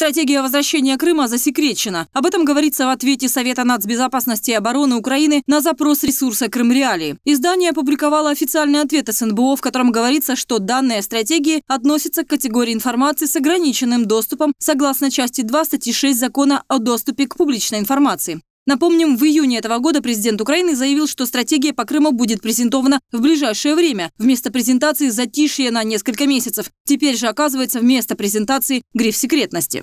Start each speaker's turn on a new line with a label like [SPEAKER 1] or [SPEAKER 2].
[SPEAKER 1] Стратегия возвращения Крыма засекречена. Об этом говорится в ответе Совета нацбезопасности и обороны Украины на запрос ресурса «Крымреалии». Издание опубликовало официальный ответ СНБО, в котором говорится, что данная стратегия относится к категории информации с ограниченным доступом согласно части 2 статьи 6 Закона о доступе к публичной информации. Напомним, в июне этого года президент Украины заявил, что стратегия по Крыму будет презентована в ближайшее время. Вместо презентации затишье на несколько месяцев. Теперь же оказывается вместо презентации гриф секретности.